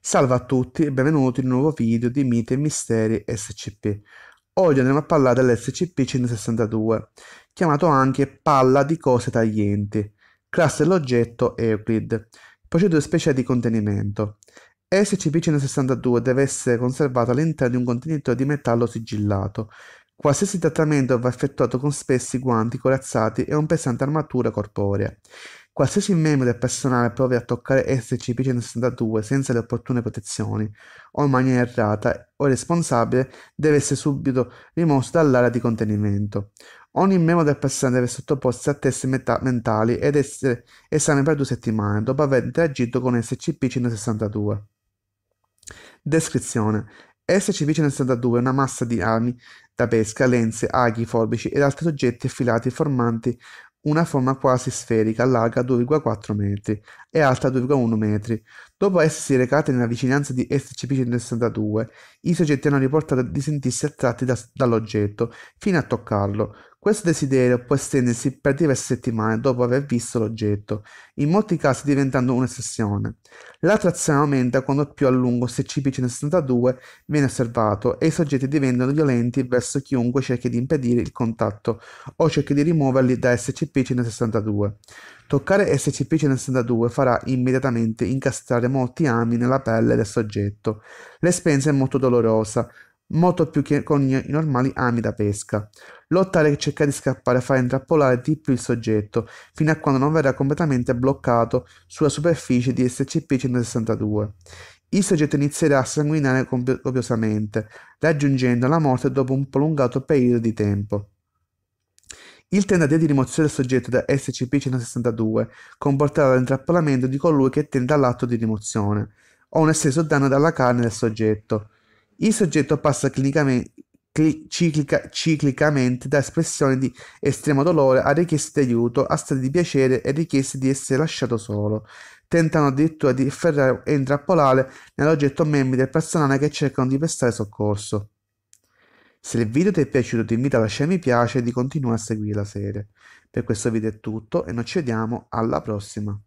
Salve a tutti e benvenuti in un nuovo video di Miti e Misteri SCP. Oggi andremo a parlare dell'SCP-162, chiamato anche palla di cose taglienti, classe dell'oggetto Euclid, procedura speciale di contenimento. SCP-162 deve essere conservato all'interno di un contenitore di metallo sigillato. Qualsiasi trattamento va effettuato con spessi guanti corazzati e un pesante armatura corporea. Qualsiasi membro del personale provi a toccare SCP-162 senza le opportune protezioni, o in maniera errata o responsabile deve essere subito rimosso dall'area di contenimento. Ogni membro del personale deve sottoporsi a test meta- mentali ed essere esame per due settimane dopo aver interagito con SCP-162. Descrizione SCP-162 è una massa di armi da pesca, lenze, aghi, forbici ed altri oggetti affilati formanti una forma quasi sferica, larga 2,4 metri e alta 2,1 metri. Dopo essersi recati nella vicinanza di SCP-162, i soggetti hanno riportato di sentirsi attratti da, dall'oggetto, fino a toccarlo, questo desiderio può estendersi per diverse settimane dopo aver visto l'oggetto, in molti casi diventando un'ossessione. L'attrazione aumenta quando più a lungo SCP-162 viene osservato e i soggetti diventano violenti verso chiunque cerchi di impedire il contatto o cerchi di rimuoverli da SCP-162. Toccare SCP-162 farà immediatamente incastrare molti ami nella pelle del soggetto. L'esperienza è molto dolorosa, molto più che con i normali ami da pesca. Lottare L'ottale cerca di scappare fa intrappolare di più il soggetto, fino a quando non verrà completamente bloccato sulla superficie di SCP-162. Il soggetto inizierà a sanguinare copiosamente, raggiungendo la morte dopo un prolungato periodo di tempo. Il tentativo di rimozione del soggetto da SCP-162 comporterà l'intrappolamento di colui che tenta l'atto di rimozione, o un esteso danno dalla carne del soggetto. Il soggetto passa ciclica, ciclicamente da espressioni di estremo dolore a richieste di aiuto, a stati di piacere e richieste di essere lasciato solo. Tentano addirittura di afferrare e intrappolare nell'oggetto membri del personale che cercano di prestare soccorso. Se il video ti è piaciuto ti invito a lasciare mi piace e di continuare a seguire la serie. Per questo video è tutto e noi ci vediamo alla prossima.